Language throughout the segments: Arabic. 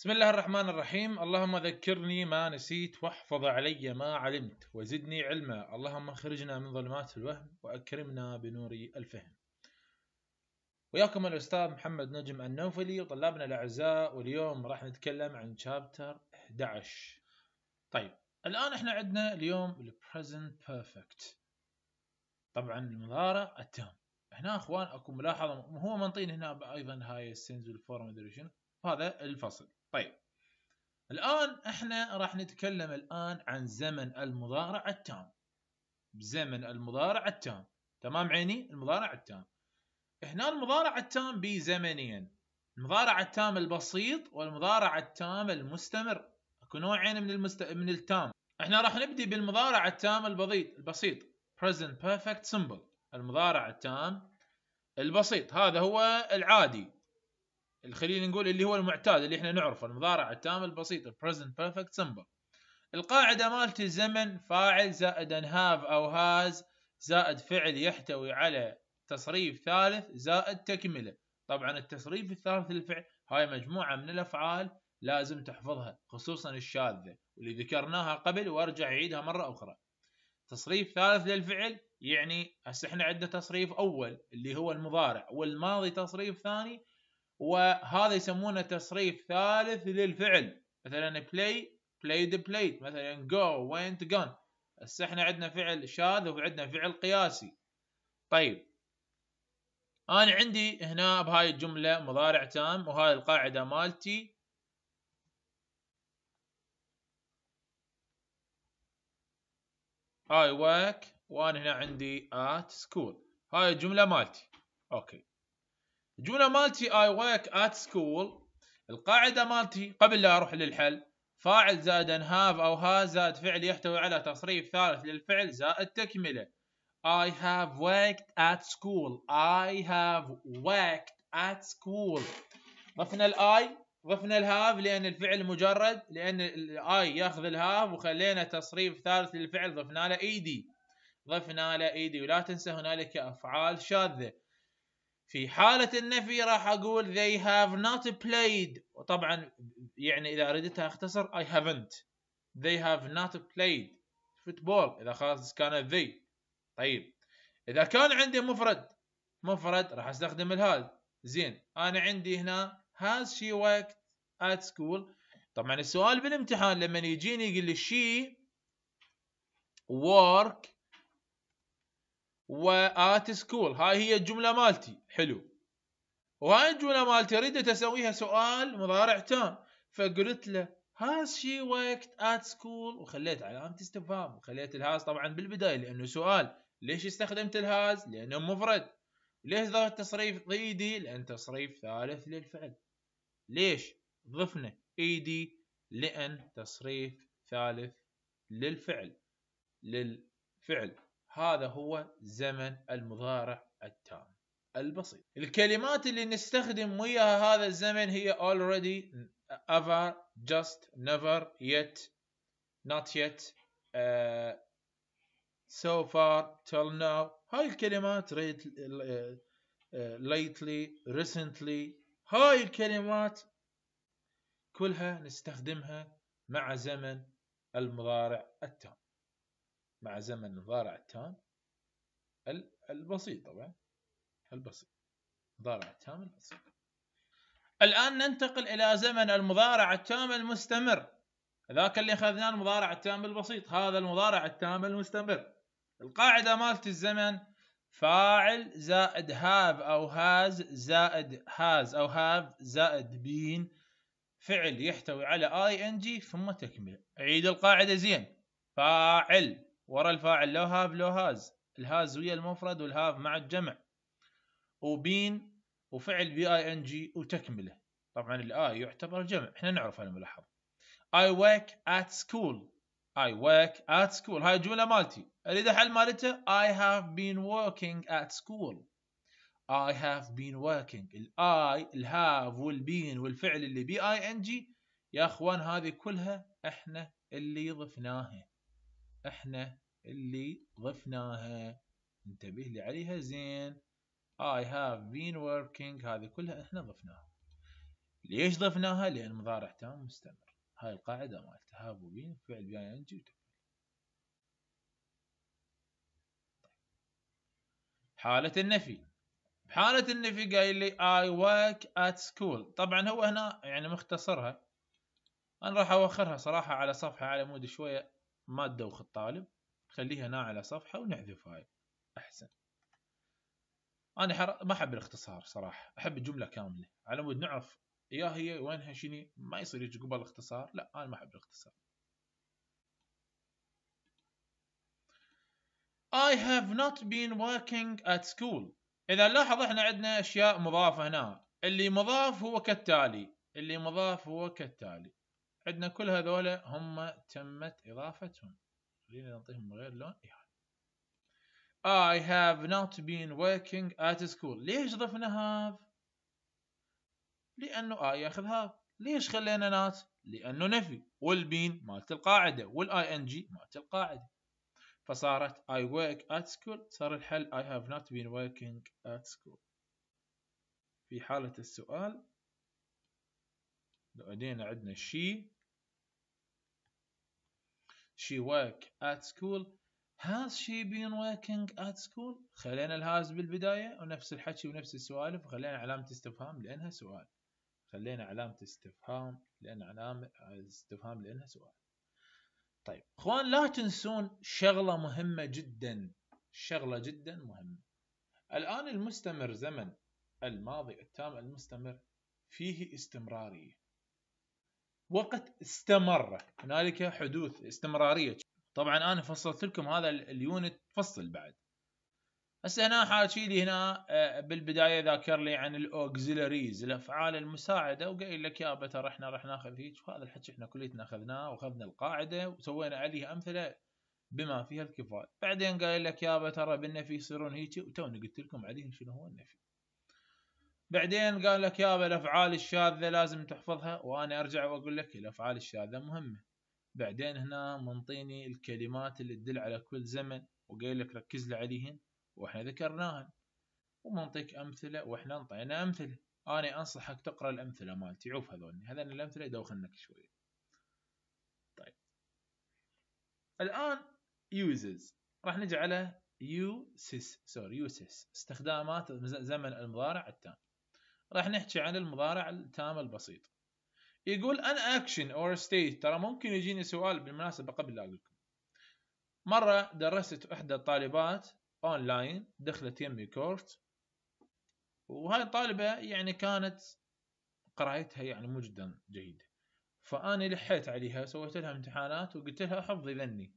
بسم الله الرحمن الرحيم اللهم ذكرني ما نسيت واحفظ علي ما علمت وزدني علما اللهم اخرجنا من ظلمات الوهم وأكرمنا بنور الفهم وياكم الأستاذ محمد نجم النوفلي وطلابنا الأعزاء واليوم راح نتكلم عن شابتر 11 طيب الآن احنا عندنا اليوم البريزنت بيرفكت طبعا المضارع التام هنا اخوان اكو ملاحظه هو منطين هنا ايضا هاي السينز والفورم مدري شنو هذا الفصل طيب الآن احنا راح نتكلم الآن عن زمن المضارع التام زمن المضارع التام تمام عيني المضارع التام هنا المضارع التام بي زمنين المضارع التام البسيط والمضارع التام المستمر اكو نوعين من المست... من التام احنا راح نبدي بالمضارع التام البسيط البسيط present perfect simple المضارع التام البسيط هذا هو العادي خلينا نقول اللي هو المعتاد اللي احنا نعرفه المضارع التام البسيط present perfect simple القاعدة مالتي الزمن فاعل زائد ان هاف او هاز زائد فعل يحتوي على تصريف ثالث زائد تكملة طبعا التصريف الثالث للفعل هاي مجموعة من الافعال لازم تحفظها خصوصا الشاذة واللي ذكرناها قبل وارجع اعيدها مرة اخرى تصريف ثالث للفعل يعني هسه احنا عندنا تصريف اول اللي هو المضارع والماضي تصريف ثاني وهذا يسمونه تصريف ثالث للفعل مثلا play played played مثلا go went gone هسه احنا عندنا فعل شاذ وعندنا فعل قياسي طيب انا عندي هنا بهاي الجمله مضارع تام وهاي القاعده مالتي I work وانا هنا عندي at school هاي الجمله مالتي اوكي الجمله مالتي اي ويك ات سكول القاعده مالتي قبل لا اروح للحل فاعل زائد ان هاف او ها زائد فعل يحتوي على تصريف ثالث للفعل زائد تكمله I have worked at school I have worked at school ضفنا الاي ضفنا الهاف لان الفعل مجرد لان الاي ياخذ الهاف وخلينا تصريف ثالث للفعل ضفنا له ايدي e ضفنا له ايدي e ولا تنسى هنالك افعال شاذه في حالة النفي راح أقول they have not played وطبعا يعني إذا أردتها أختصر I haven't they have not played football إذا خلاص كانت they طيب إذا كان عندي مفرد مفرد راح أستخدم الهاد زين أنا عندي هنا has she worked at school طبعا السؤال بالامتحان لما يجيني يقول لي she work وات سكول هاي هي الجمله مالتي حلو وهاي الجمله مالتي اريد اسويها سؤال مضارع تام فقلت له هاز شي وقت ات سكول وخليت علامه استفهام وخليت الهاز طبعا بالبدايه لانه سؤال ليش استخدمت الهاز لانه مفرد ليش ذا التصريف ضيدي e لان تصريف ثالث للفعل ليش ضفنا ايدي e لان تصريف ثالث للفعل للفعل هذا هو زمن المضارع التام البسيط الكلمات اللي نستخدم وياها هذا الزمن هي already ever just never yet not yet uh, so far till now هاي الكلمات uh, lately recently هاي الكلمات كلها نستخدمها مع زمن المضارع التام مع زمن مضارع التام البسيط طبعا البسيط مضارع التام البسيط الآن ننتقل إلى زمن المضارع التام المستمر ذاك اللي أخذناه المضارع التام البسيط هذا المضارع التام المستمر القاعدة مالت الزمن فاعل زائد هاف أو هاز زائد هاز أو هاف زائد بين فعل يحتوي على اي ان جي ثم تكمله عيد القاعدة زين فاعل ورا الفاعل لو هاف لو هاز الهاز ويا المفرد والهاف مع الجمع وبين وفعل بي اي ان جي وتكمله طبعا الاي يعتبر جمع احنا نعرف هالملاحظه I work at school I work at school هاي الجملة مالتي اريد حل مالته I have been working at school I have been working الاي الهاف والبين والفعل اللي بي اي ان جي يا اخوان هذه كلها احنا اللي ضفناها احنا اللي ضفناها انتبه لي عليها زين I have been working هذه كلها احنا ضفناها ليش ضفناها لان مضارع تام مستمر هاي القاعده مالت have been فعل بي ان جي حالة النفي بحالة النفي قايل لي I work at school طبعا هو هنا يعني مختصرها انا راح اوخرها صراحة على صفحة على مود شوية مادة وخط الطالب نخليها هنا على صفحة ونحذف هاي أحسن أنا حر... ما أحب الاختصار صراحة أحب الجملة كاملة على مود نعرف يا هي وينها شني ما يصير يجي قبل الاختصار لا أنا ما أحب الاختصار I have not been working at school إذا لاحظ إحنا عندنا أشياء مضافة هنا اللي مضاف هو كالتالي اللي مضاف هو كالتالي عندنا كل هذول هم تمت إضافتهم خلينا نعطيهم من غير لون إيهاي يعني. I have not been working at school ليش ضفنا have لأنه I ياخذ have ليش خلينا not لأنه نفي والبين مالت القاعدة والآي إن جي مالت القاعدة فصارت I work at school صار الحل I have not been working at school في حالة السؤال لو أدينا عندنا she she work at school has she been working at school خلينا الهاز بالبداية ونفس الحكي ونفس السوالف وخلينا علامة استفهام لأنها سؤال خلينا علامة استفهام لأن علامة استفهام لأنها سؤال طيب اخوان لا تنسون شغلة مهمة جدا شغلة جدا مهمة الآن المستمر زمن الماضي التام المستمر فيه استمرارية وقت استمر هنالك حدوث استمراريه طبعا انا فصلت لكم هذا اليونت فصل بعد هسه هنا حاكي لي هنا آه، بالبدايه ذاكر لي عن الاوكزيلاريز الافعال المساعده وقايل لك يابا ترى احنا راح ناخذ هيك وهذا الحكي احنا كليتنا اخذناه واخذنا القاعده وسوينا عليه امثله بما فيها الكفايه بعدين قايل لك يابا ترى بالنفي يصيرون هيك وتوني قلت لكم عليهم شنو هو النفي بعدين قال لك يابا الافعال الشاذه لازم تحفظها وانا ارجع واقول لك الافعال الشاذه مهمه بعدين هنا منطيني الكلمات اللي تدل على كل زمن وقايل لك ركز لي عليهن واحنا ذكرناهن ومنطيك امثله واحنا انطينا امثله انا انصحك تقرا الامثله مالتي عوف هذول هذول الامثله يدوخنك شويه طيب الان uses راح نجي على يوسس سوري يوسس استخدامات زمن المضارع التام راح نحكي عن المضارع التام البسيط يقول ان اكشن اور ستيت ترى ممكن يجيني سؤال بالمناسبه قبل لا اقول لكم مره درست احدى الطالبات اونلاين دخلت يمي كورت وهاي الطالبه يعني كانت قرايتها يعني مو جدا جيده فاني لحيت عليها سويت لها امتحانات وقلت لها حفظي ذني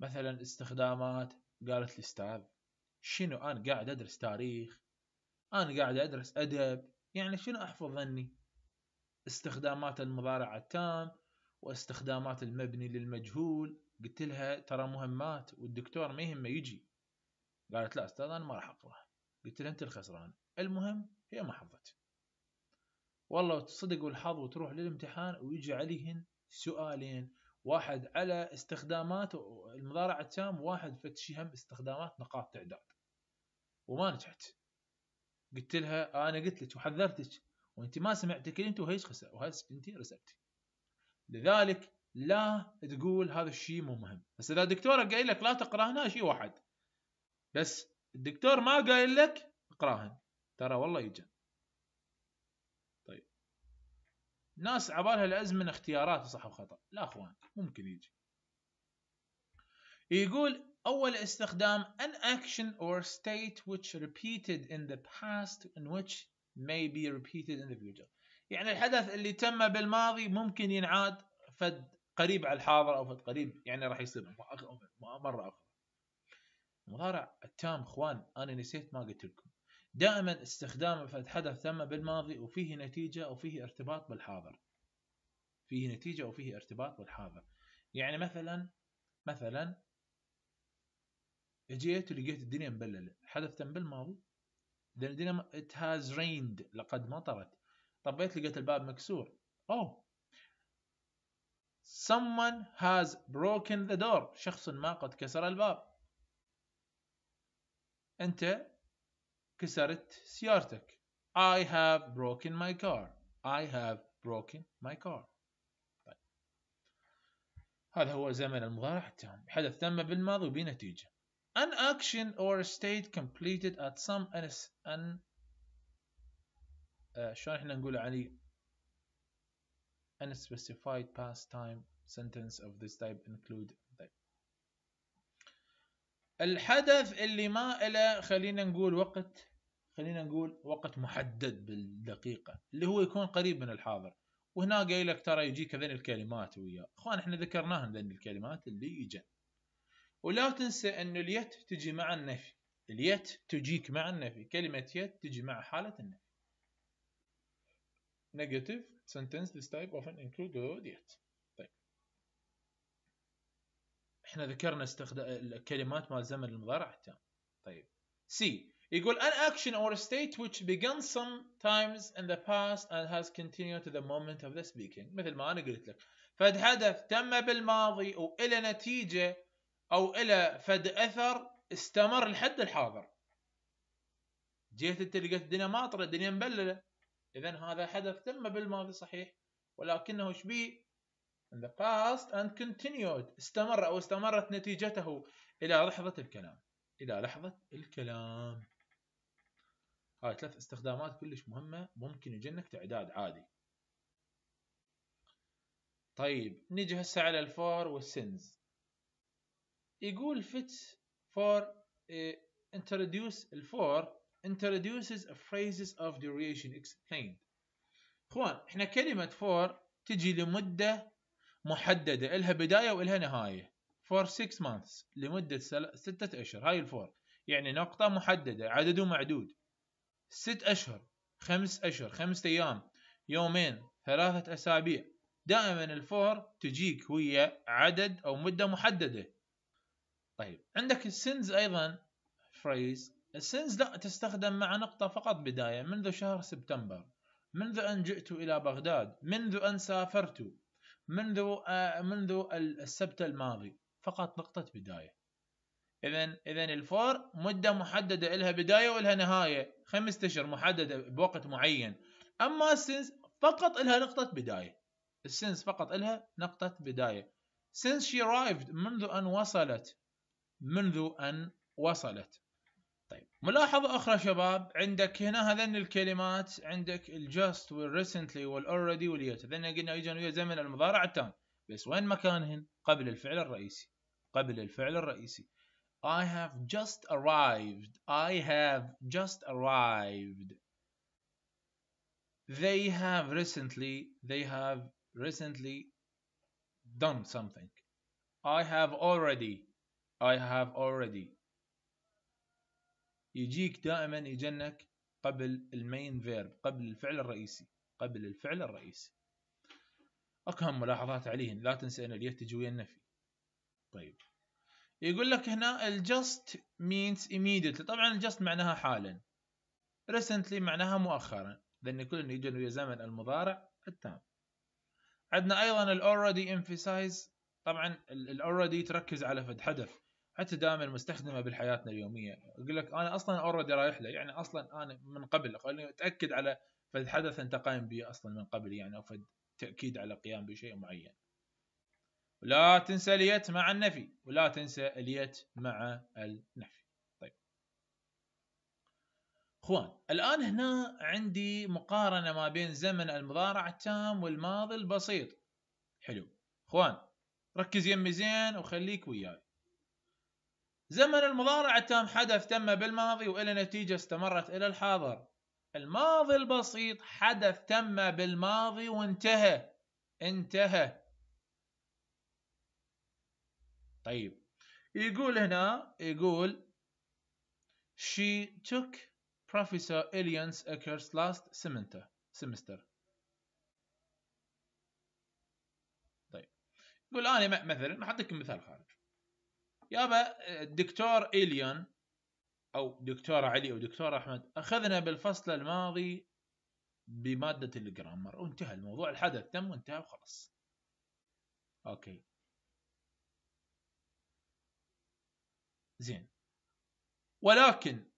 مثلا استخدامات قالت لي استاذ شنو انا قاعد ادرس تاريخ أنا قاعد أدرس أدب يعني شنو أحفظ ذني استخدامات المضارع التام واستخدامات المبني للمجهول قلت لها ترى مهمات والدكتور ما يهمه يجي قالت لا أستاذ أنا ما راح أقرأ قلت لها أنت الخسران المهم هي ما حفظت والله تصدق والحظ وتروح للامتحان ويجي عليهن سؤالين واحد على استخدامات المضارع التام واحد فتشي هم استخدامات نقاط تعداد وما نجحت قلت لها انا قلت لك وحذرتك وانت ما سمعتي كلمتي وهيش خسر وهيش انت رسبتي لذلك لا تقول هذا الشيء مو مهم بس اذا دكتورك قايل لك لا تقراهن شيء واحد بس الدكتور ما قايل لك اقراهن ترى والله يجن طيب ناس عبالها الأزمة اختيارات صح وخطا لا اخوان ممكن يجي يقول أول استخدام an action or state which repeated in the past and which may be repeated in the future يعني الحدث اللي تم بالماضي ممكن ينعاد فد قريب على الحاضر أو فد قريب يعني راح يصير مرة أخرى المضارع التام اخوان انا نسيت ما قلت لكم دائما استخدام فد حدث تم بالماضي وفيه نتيجه وفيه ارتباط بالحاضر فيه نتيجه وفيه ارتباط بالحاضر يعني مثلا مثلا جيت ولقيت الدنيا مبلله حدث تم بالماضي لان الدنيا ات هاز ريند لقد مطرت طبيت لقيت الباب مكسور اوه someone has broken the door شخص ما قد كسر الباب انت كسرت سيارتك I have broken my car I have broken my car طيب. هذا هو زمن المضارع التام حدث تم بالماضي وبنتيجة an action or a state completed at some an, uh, شلون احنا نقول عليه unspecified past time sentence of this type include type. الحدث اللي ما له خلينا نقول وقت خلينا نقول وقت محدد بالدقيقة اللي هو يكون قريب من الحاضر وهنا قايل لك ترى يجيك هذين الكلمات وياه اخوان احنا ذكرناهم ذين الكلمات اللي يجن ولا تنسى أن اليت تجي مع النفي اليت تجيك مع النفي كلمة يت تجي مع حالة النفي negative sentence this type often include the word yet طيب احنا ذكرنا استخدام الكلمات مال زمن المضارع التام طيب C يقول an action or a state which began sometimes in the past and has continued to the moment of the speaking مثل ما انا قلت لك فد هدف تم بالماضي والى نتيجه أو إلى فد أثر استمر لحد الحاضر جيت أنت لقيت الدنيا ماطرة الدنيا مبللة إذا هذا حدث تم بالماضي صحيح ولكنه شبيه in the past and continued استمر أو استمرت نتيجته إلى لحظة الكلام إلى لحظة الكلام هاي ثلاث استخدامات كلش مهمة ممكن يجنك تعداد عادي طيب نيجي هسه على الفور والسنز يقول fits for uh, introduce for introduces phrases of duration explained اخوان احنا كلمة for تجي لمدة محددة لها بداية ولها نهاية for six months لمدة ستة أشهر هاي الفور يعني نقطة محددة عدده معدود ست أشهر خمس أشهر خمسة أيام يومين ثلاثة أسابيع دائما الفور تجيك ويا عدد أو مدة محددة طيب عندك السنز ايضا فريز السنز لا تستخدم مع نقطة فقط بداية منذ شهر سبتمبر منذ أن جئت إلى بغداد منذ أن سافرت منذ آه منذ السبت الماضي فقط نقطة بداية إذا إذا الفور مدة محددة لها بداية ولها نهاية خمسة أشهر محددة بوقت معين أما السنز فقط لها نقطة بداية السنس فقط لها نقطة بداية since she arrived منذ أن وصلت منذ أن وصلت طيب ملاحظة أخرى شباب عندك هنا هذين الكلمات عندك الجاست والريسنتلي والأوريدي واليوت هذين قلنا يجون ويا زمن المضارع التام بس وين مكانهن قبل الفعل الرئيسي قبل الفعل الرئيسي I have just arrived I have just arrived They have recently they have recently done something I have already I have already يجيك دائما يجنك قبل المين فيرب قبل الفعل الرئيسي قبل الفعل الرئيسي أكهم ملاحظات عليهن لا تنسى أن اليه ويا النفي طيب يقول لك هنا الجست means immediately طبعا الجست معناها حالا recently معناها مؤخرا لأن كل يجن ويا زمن المضارع التام عندنا أيضا ال already emphasize طبعا ال already تركز على فد حدث حتى دائما مستخدمه بالحياتنا اليوميه يقول لك انا اصلا اوريدي رايح له يعني اصلا انا من قبل خليني اتاكد على فد حدث انت قائم به اصلا من قبل يعني او فد تاكيد على قيام بشيء معين ولا تنسى اليت مع النفي ولا تنسى اليت مع النفي طيب اخوان الان هنا عندي مقارنه ما بين زمن المضارع التام والماضي البسيط حلو اخوان ركز يمي زين وخليك وياي زمن المضارع التام حدث تم بالماضي وإلى نتيجة استمرت إلى الحاضر الماضي البسيط حدث تم بالماضي وانتهى انتهى طيب يقول هنا يقول she took Professor Elian's Eckers last semester semester طيب يقول أنا مثلا ما اعطيكم مثال خارج يابا الدكتور إيليون أو دكتور علي أو دكتور أحمد أخذنا بالفصل الماضي بمادة الجرامر وانتهى الموضوع الحدث تم وانتهى وخلاص أوكي زين ولكن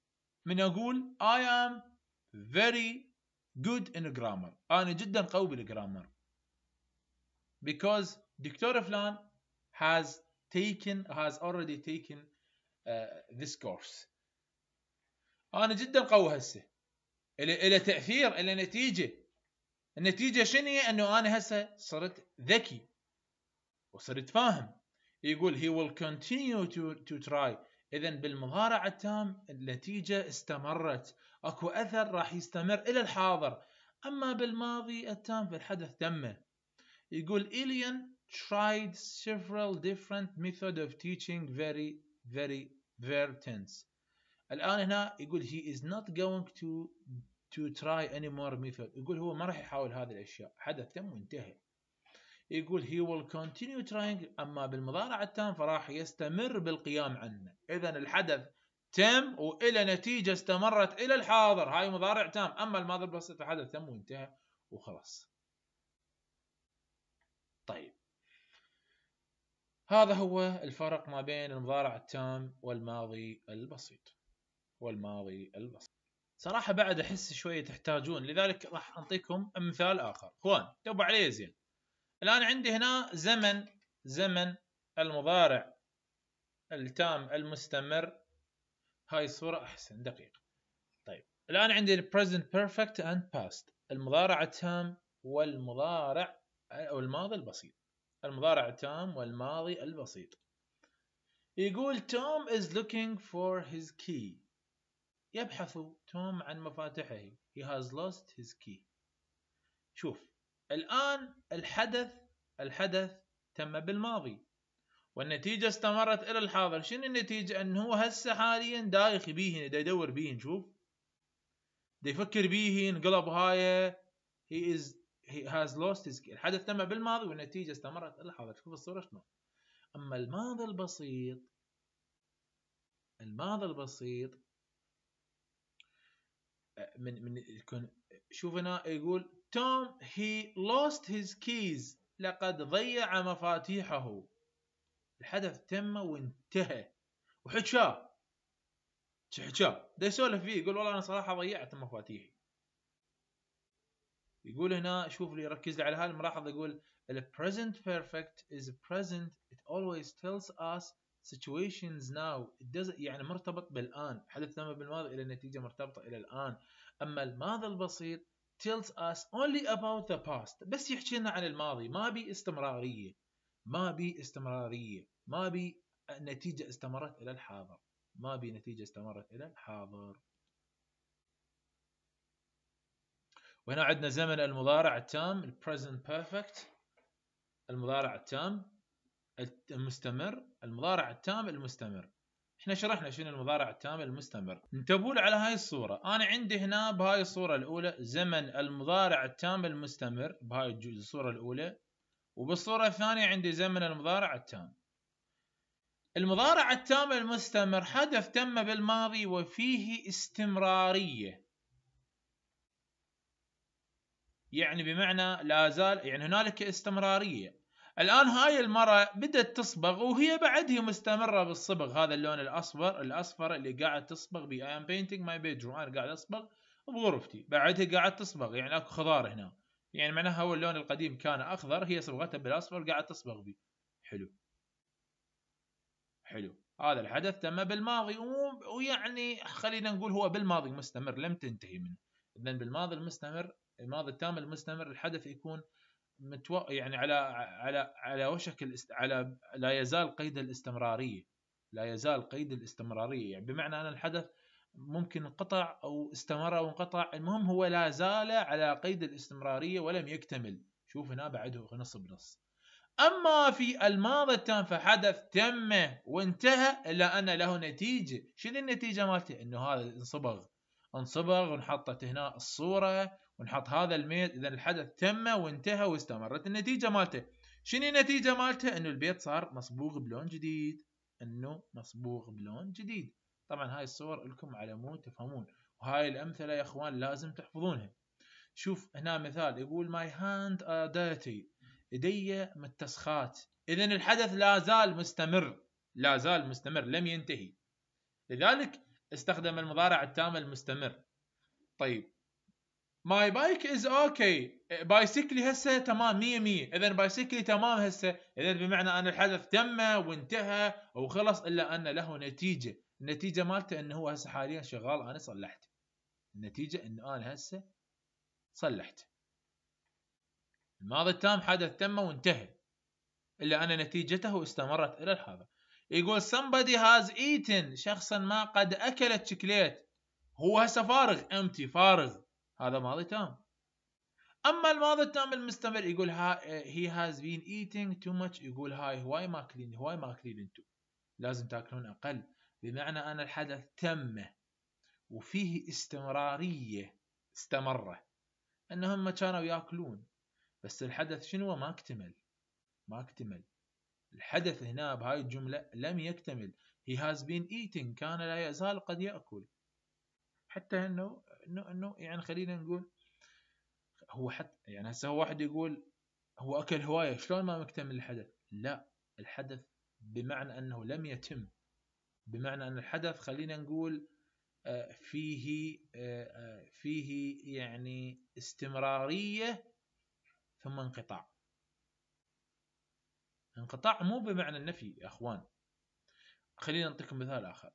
من أقول I am very good in grammar أنا جدا قوي بالجرامر because دكتور فلان has taken has already taken uh, this course انا جدا قوي هسه الى الى تاثير الى نتيجه النتيجه شنو هي انه انا هسه صرت ذكي وصرت فاهم يقول he will continue to, to try اذا بالمضارع التام النتيجه استمرت اكو اثر راح يستمر الى الحاضر اما بالماضي التام فالحدث تم يقول إليان tried several different methods of teaching very very very tense الآن هنا يقول he is not going to to try any more method يقول هو ما راح يحاول هذه الأشياء حدث تم وانتهى يقول he will continue trying أما بالمضارع التام فراح يستمر بالقيام عنه إذا الحدث تم وإلى نتيجة استمرت إلى الحاضر هاي مضارع تام أما الماضي البسيط فحدث تم وانتهى وخلاص طيب هذا هو الفرق ما بين المضارع التام والماضي البسيط والماضي البسيط صراحه بعد احس شويه تحتاجون لذلك راح اعطيكم مثال اخر اخوان تبوا عليه زين الان عندي هنا زمن زمن المضارع التام المستمر هاي الصوره احسن دقيقه طيب الان عندي present perfect and past المضارع التام والمضارع او الماضي البسيط المضارع تام والماضي البسيط يقول توم is looking for his key يبحث توم عن مفاتحه he has lost his key شوف الآن الحدث الحدث تم بالماضي والنتيجة استمرت إلى الحاضر شنو النتيجة أنه هو هسه حاليا دايخ بيه دا يدور بيه شوف دا يفكر بيه انقلب هاي he is هي هاز لوست his... الحدث تم بالماضي والنتيجه استمرت الى شوف الصوره شلون اما الماضي البسيط الماضي البسيط من من يكون شوف هنا يقول توم هي لوست هيز كيز لقد ضيع مفاتيحه الحدث تم وانتهى وحكاه حكاه ده يسولف فيه يقول والله انا صراحه ضيعت مفاتيحي يقول هنا شوف لي ركز لي على هالملاحظه يقول ال present perfect is present it always tells us situations now it does يعني مرتبط بالان حدث ما بالماضي الى النتيجه مرتبطه الى الان اما الماضي البسيط tells us only about the past بس يحكي لنا عن الماضي ما بي استمراريه ما بي استمراريه ما بي نتيجه استمرت الى الحاضر ما بي نتيجه استمرت الى الحاضر وهنا عندنا زمن المضارع التام present perfect المضارع التام المستمر المضارع التام المستمر احنا شرحنا شنو المضارع التام المستمر انتبهوا على هاي الصورة انا عندي هنا بهاي الصورة الاولى زمن المضارع التام المستمر بهاي الصورة الاولى وبالصورة الثانية عندي زمن المضارع التام المضارع التام المستمر حدث تم بالماضي وفيه استمرارية يعني بمعنى لا زال يعني هنالك استمراريه الان هاي المره بدات تصبغ وهي بعد هي مستمره بالصبغ هذا اللون الاصفر الاصفر اللي قاعد تصبغ بي اي ام painting ماي bedroom انا قاعد اصبغ بغرفتي بعدها قاعد تصبغ يعني اكو خضار هنا يعني معناها هو اللون القديم كان اخضر هي صبغته بالاصفر قاعد تصبغ بي حلو حلو هذا الحدث تم بالماضي ويعني خلينا نقول هو بالماضي مستمر لم تنتهي منه اذا بالماضي المستمر الماضي التام المستمر الحدث يكون متو... يعني على على على وشك الاست... على لا يزال قيد الاستمراريه لا يزال قيد الاستمراريه يعني بمعنى ان الحدث ممكن انقطع او استمر او انقطع المهم هو لا زال على قيد الاستمراريه ولم يكتمل شوف هنا بعده نص بنص اما في الماضي التام فحدث تم وانتهى الا ان له نتيجه شنو النتيجه مالته انه هذا انصبغ انصبغ ونحطت هنا الصوره ونحط هذا الميل اذا الحدث تم وانتهى واستمرت النتيجه مالته شنو النتيجه مالته انه البيت صار مصبوغ بلون جديد انه مصبوغ بلون جديد طبعا هاي الصور لكم على مود تفهمون وهاي الامثله يا اخوان لازم تحفظونها شوف هنا مثال يقول ماي هاند dirty ديرتي ايدي متسخات اذا الحدث لا زال مستمر لا زال مستمر لم ينتهي لذلك استخدم المضارع التام المستمر طيب ماي بايك از اوكي بايسكلي هسه تمام 100 100 اذا بايسكلي تمام هسه اذا بمعنى ان الحدث تم وانتهى وخلص الا ان له نتيجه النتيجه مالته انه هو هسه حاليا شغال انا صلحته النتيجه انه انا هسه صلحته الماضي التام حدث تم وانتهى الا ان نتيجته استمرت الى الحاضر يقول somebody has eaten شخصا ما قد اكل شكليت هو هسه فارغ امتي فارغ هذا ماضي تام اما الماضي التام المستمر يقول ها هي هاز بين ايتينج تو ماتش يقول هاي هواي ماكلين هواي ماكلين انتو لازم تاكلون اقل بمعنى ان الحدث تم وفيه استمراريه استمر انهم كانوا ياكلون بس الحدث شنو ما اكتمل ما اكتمل الحدث هنا بهاي الجمله لم يكتمل هي هاز بين ايتينج كان لا يزال قد ياكل حتى انه انه انه يعني خلينا نقول هو حتى يعني هسه هو واحد يقول هو اكل هوايه شلون ما مكتمل الحدث؟ لا الحدث بمعنى انه لم يتم بمعنى ان الحدث خلينا نقول آه، فيه آه، آه، فيه يعني استمراريه ثم انقطاع انقطاع مو بمعنى النفي يا اخوان خلينا نعطيكم مثال اخر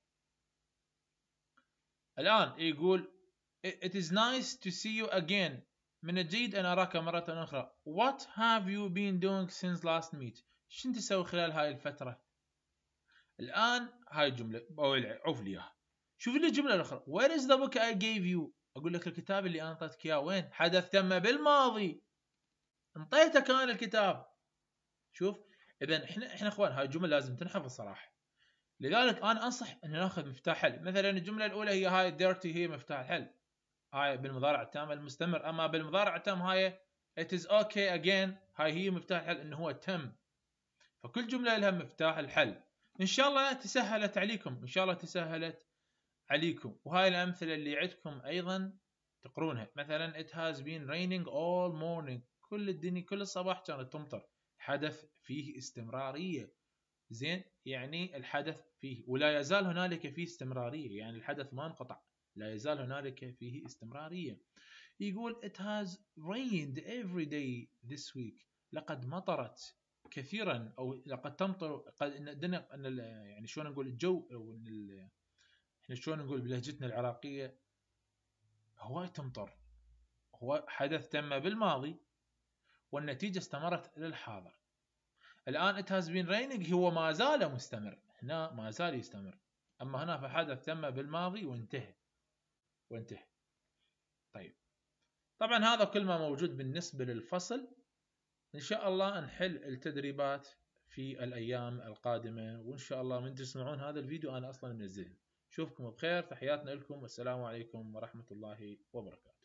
الان يقول It is nice to see you again. من الجيد أن أراك مرة أخرى. What have you been doing since last meet? شنو تسوي خلال هاي الفترة؟ الآن هاي الجملة أو عوف لي إياها. شوف لي الجملة الأخرى. Where is the book I gave you? أقول لك الكتاب اللي أنا أعطيتك إياه وين؟ حدث تم بالماضي. انطيتك أنا الكتاب. شوف إذا إحنا إحنا إخوان هاي الجملة لازم تنحفظ صراحة. لذلك أنا أنصح أن ناخذ مفتاح حل. مثلا الجملة الأولى هي هاي dirty هي مفتاح الحل. هاي بالمضارع التام المستمر اما بالمضارع التام هاي it is okay again هاي هي مفتاح الحل انه هو تم فكل جمله لها مفتاح الحل ان شاء الله تسهلت عليكم ان شاء الله تسهلت عليكم وهاي الامثله اللي عندكم ايضا تقرونها مثلا it has been raining all morning كل الدنيا كل الصباح كانت تمطر حدث فيه استمراريه زين يعني الحدث فيه ولا يزال هنالك فيه استمراريه يعني الحدث ما انقطع لا يزال هنالك فيه استمرارية يقول It has rained every day this week لقد مطرت كثيرا او لقد تمطر قد الدنيا يعني شلون نقول الجو او احنا شلون نقول بلهجتنا العراقيه هواي تمطر هو حدث تم بالماضي والنتيجه استمرت الى الحاضر الان it has been raining هو ما زال مستمر هنا ما زال يستمر اما هنا فحدث تم بالماضي وانتهى وانتهي طيب طبعا هذا كل ما موجود بالنسبة للفصل إن شاء الله نحل التدريبات في الأيام القادمة وإن شاء الله من تسمعون هذا الفيديو أنا أصلا منزله شوفكم بخير تحياتنا لكم والسلام عليكم ورحمة الله وبركاته